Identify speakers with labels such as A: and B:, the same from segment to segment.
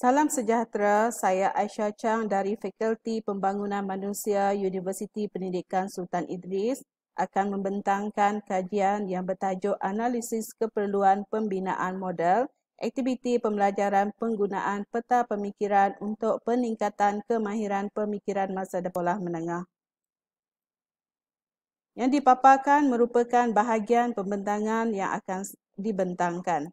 A: Salam sejahtera, saya Aisyah Chang dari Fakulti Pembangunan Manusia Universiti Pendidikan Sultan Idris akan membentangkan kajian yang bertajuk Analisis Keperluan Pembinaan Model Aktiviti Pembelajaran Penggunaan Peta Pemikiran untuk Peningkatan Kemahiran Pemikiran Masa Depolah Menengah. Yang dipaparkan merupakan bahagian pembentangan yang akan dibentangkan.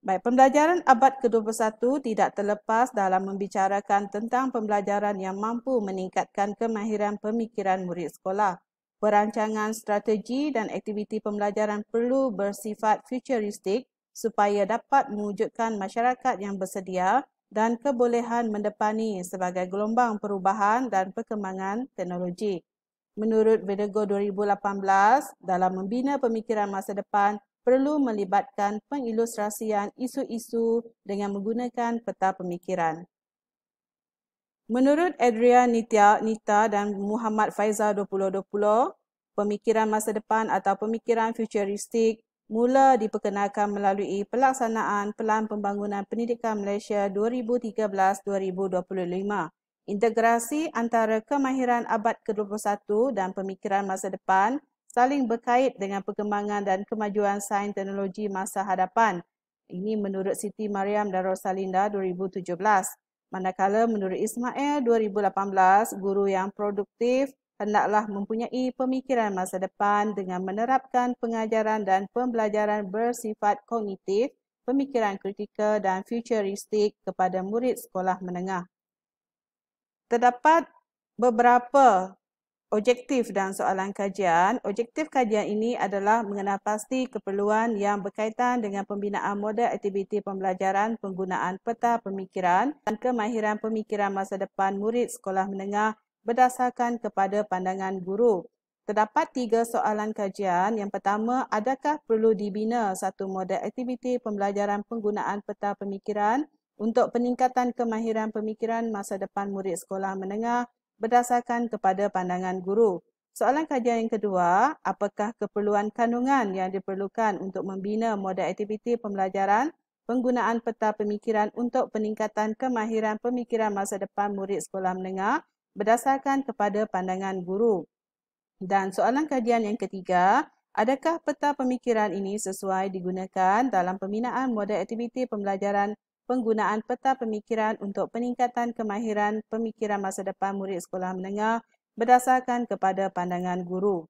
A: Baik, pembelajaran abad ke-21 tidak terlepas dalam membicarakan tentang pembelajaran yang mampu meningkatkan kemahiran pemikiran murid sekolah. Perancangan strategi dan aktiviti pembelajaran perlu bersifat futuristik supaya dapat mewujudkan masyarakat yang bersedia dan kebolehan mendepani sebagai gelombang perubahan dan perkembangan teknologi. Menurut Bedego 2018, dalam membina pemikiran masa depan, perlu melibatkan pengilustrasian isu-isu dengan menggunakan peta pemikiran. Menurut Adria Nitya Nita dan Muhammad Faizal 2020, pemikiran masa depan atau pemikiran futuristik mula diperkenalkan melalui pelaksanaan Pelan Pembangunan Pendidikan Malaysia 2013-2025. Integrasi antara kemahiran abad ke-21 dan pemikiran masa depan – saling berkait dengan perkembangan dan kemajuan sains teknologi masa hadapan. Ini menurut Siti Mariam dan Rosalinda 2017. Manakala menurut Ismail 2018, guru yang produktif hendaklah mempunyai pemikiran masa depan dengan menerapkan pengajaran dan pembelajaran bersifat kognitif, pemikiran kritikal dan futuristik kepada murid sekolah menengah. Terdapat beberapa objektif dan soalan kajian. Objektif kajian ini adalah mengenal pasti keperluan yang berkaitan dengan pembinaan model aktiviti pembelajaran penggunaan peta pemikiran dan kemahiran pemikiran masa depan murid sekolah menengah berdasarkan kepada pandangan guru. Terdapat tiga soalan kajian. Yang pertama, adakah perlu dibina satu model aktiviti pembelajaran penggunaan peta pemikiran untuk peningkatan kemahiran pemikiran masa depan murid sekolah menengah berdasarkan kepada pandangan guru. Soalan kajian yang kedua, apakah keperluan kandungan yang diperlukan untuk membina moda aktiviti pembelajaran penggunaan peta pemikiran untuk peningkatan kemahiran pemikiran masa depan murid sekolah menengah berdasarkan kepada pandangan guru? Dan soalan kajian yang ketiga, adakah peta pemikiran ini sesuai digunakan dalam pembinaan moda aktiviti pembelajaran penggunaan peta pemikiran untuk peningkatan kemahiran pemikiran masa depan murid sekolah menengah berdasarkan kepada pandangan guru.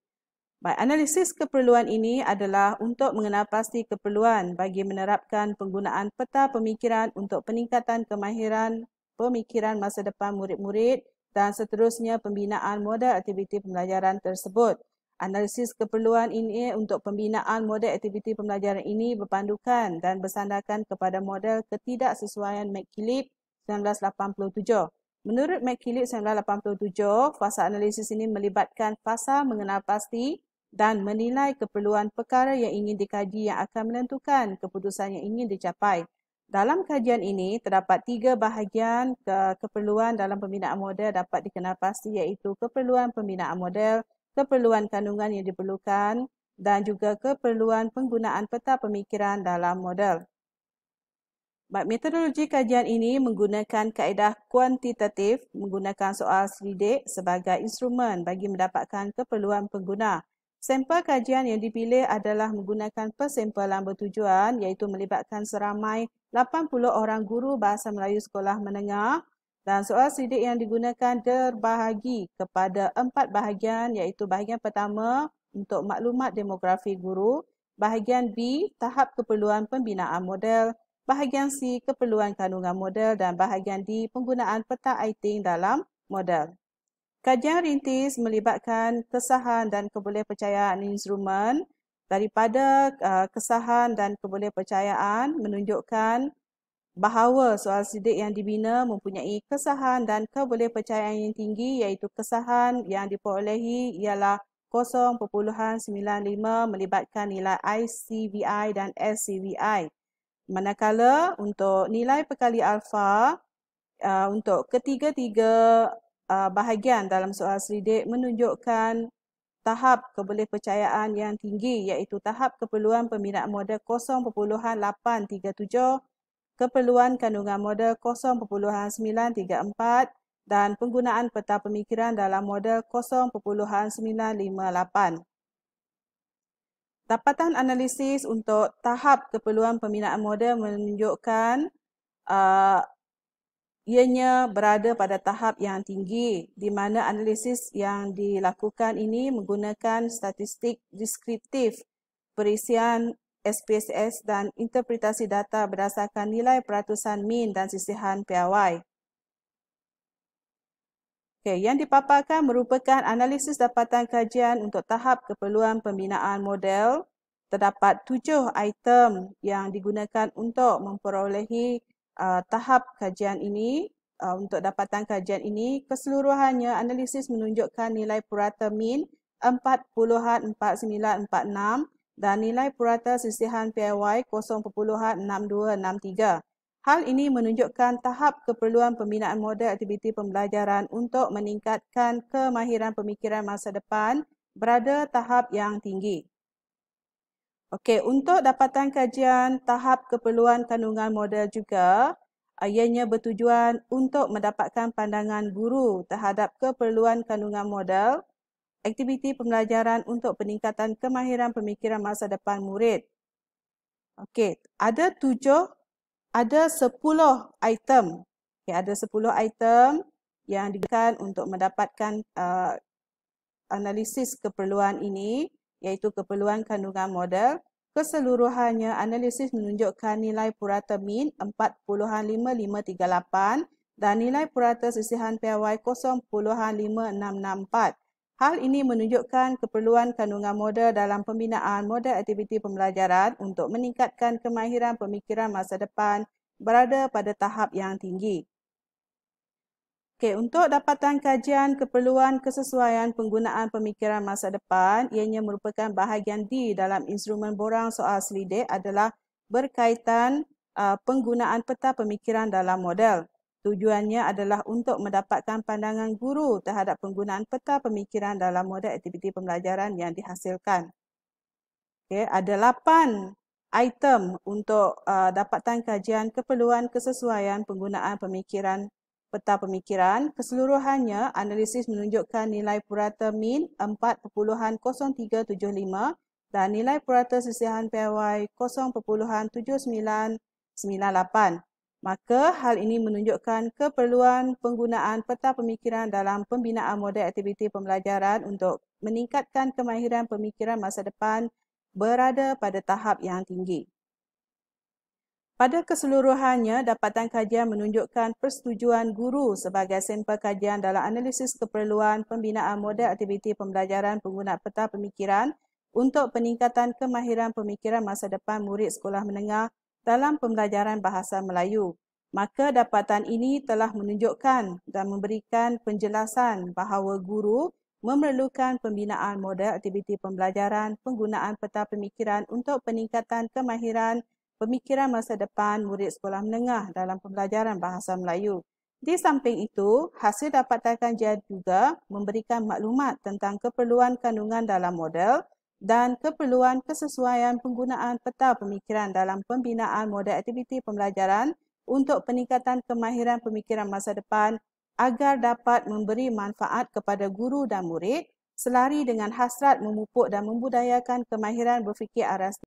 A: Baik, analisis keperluan ini adalah untuk mengenal pasti keperluan bagi menerapkan penggunaan peta pemikiran untuk peningkatan kemahiran pemikiran masa depan murid-murid dan seterusnya pembinaan modal aktiviti pembelajaran tersebut. Analisis keperluan ini untuk pembinaan model aktiviti pembelajaran ini berpandukan dan bersandarkan kepada model ketidaksesuaian McKillip 1987. Menurut McKillip 1987, fasa analisis ini melibatkan fasa mengenal pasti dan menilai keperluan perkara yang ingin dikaji yang akan menentukan keputusan yang ingin dicapai. Dalam kajian ini, terdapat tiga bahagian ke- keperluan dalam pembinaan model dapat dikenal pasti iaitu keperluan pembinaan model, keperluan kandungan yang diperlukan dan juga keperluan penggunaan peta pemikiran dalam model. Metodologi kajian ini menggunakan kaedah kuantitatif menggunakan soal sidik sebagai instrumen bagi mendapatkan keperluan pengguna. Sampel kajian yang dipilih adalah menggunakan persampelan bertujuan iaitu melibatkan seramai 80 orang guru bahasa Melayu sekolah menengah dan soal sidik yang digunakan terbahagi kepada empat bahagian iaitu bahagian pertama untuk maklumat demografi guru, bahagian B tahap keperluan pembinaan model, bahagian C keperluan kandungan model dan bahagian D penggunaan peta ITing dalam model. Kajian rintis melibatkan kesahan dan kebolehpercayaan instrumen daripada uh, kesahan dan kebolehpercayaan menunjukkan bahawa soal sidik yang dibina mempunyai kesahan dan kebolehpercayaan yang tinggi iaitu kesahan yang diperolehi ialah 0.95 melibatkan nilai ICVI dan SCVI. Manakala untuk nilai pekali alfa uh, untuk ketiga-tiga uh, bahagian dalam soal sidik menunjukkan tahap kebolehpercayaan yang tinggi iaitu tahap keperluan pembinaan model 0.837 keperluan kandungan model 0.934 dan penggunaan peta pemikiran dalam model 0.958. Dapatan analisis untuk tahap keperluan pembinaan model menunjukkan uh, ianya berada pada tahap yang tinggi di mana analisis yang dilakukan ini menggunakan statistik deskriptif perisian SPSS dan interpretasi data berdasarkan nilai peratusan min dan sisihan PAY. Okay, yang dipaparkan merupakan analisis dapatan kajian untuk tahap keperluan pembinaan model. Terdapat tujuh item yang digunakan untuk memperolehi uh, tahap kajian ini. Uh, untuk dapatan kajian ini, keseluruhannya analisis menunjukkan nilai purata min 40.4946 dan nilai purata sisihan PAY 0.6263. Hal ini menunjukkan tahap keperluan pembinaan model aktiviti pembelajaran untuk meningkatkan kemahiran pemikiran masa depan berada tahap yang tinggi. Okey, untuk dapatan kajian tahap keperluan kandungan model juga, ianya bertujuan untuk mendapatkan pandangan guru terhadap keperluan kandungan model aktiviti pembelajaran untuk peningkatan kemahiran pemikiran masa depan murid. Okey, ada tujuh, ada sepuluh item. Okay, ya, ada sepuluh item yang digunakan untuk mendapatkan uh, analisis keperluan ini, iaitu keperluan kandungan model. Keseluruhannya, analisis menunjukkan nilai purata min 40.5538 dan nilai purata sisihan PY 0.5664. Hal ini menunjukkan keperluan kandungan model dalam pembinaan model aktiviti pembelajaran untuk meningkatkan kemahiran pemikiran masa depan berada pada tahap yang tinggi. Okay, untuk dapatan kajian keperluan kesesuaian penggunaan pemikiran masa depan, ianya merupakan bahagian D dalam instrumen borang soal selidik adalah berkaitan uh, penggunaan peta pemikiran dalam model. Tujuannya adalah untuk mendapatkan pandangan guru terhadap penggunaan peta pemikiran dalam model aktiviti pembelajaran yang dihasilkan. Okay, ada lapan item untuk uh, dapatkan kajian keperluan kesesuaian penggunaan pemikiran peta pemikiran. Keseluruhannya, analisis menunjukkan nilai purata min 4.0375 dan nilai purata sisihan PY 0.7998. Maka hal ini menunjukkan keperluan penggunaan peta pemikiran dalam pembinaan model aktiviti pembelajaran untuk meningkatkan kemahiran pemikiran masa depan berada pada tahap yang tinggi. Pada keseluruhannya, dapatan kajian menunjukkan persetujuan guru sebagai sampel kajian dalam analisis keperluan pembinaan model aktiviti pembelajaran pengguna peta pemikiran untuk peningkatan kemahiran pemikiran masa depan murid sekolah menengah dalam pembelajaran bahasa Melayu. Maka dapatan ini telah menunjukkan dan memberikan penjelasan bahawa guru memerlukan pembinaan model aktiviti pembelajaran penggunaan peta pemikiran untuk peningkatan kemahiran pemikiran masa depan murid sekolah menengah dalam pembelajaran bahasa Melayu. Di samping itu, hasil dapatan kajian juga memberikan maklumat tentang keperluan kandungan dalam model dan keperluan kesesuaian penggunaan peta pemikiran dalam pembinaan model aktiviti pembelajaran untuk peningkatan kemahiran pemikiran masa depan agar dapat memberi manfaat kepada guru dan murid selari dengan hasrat memupuk dan membudayakan kemahiran berfikir aras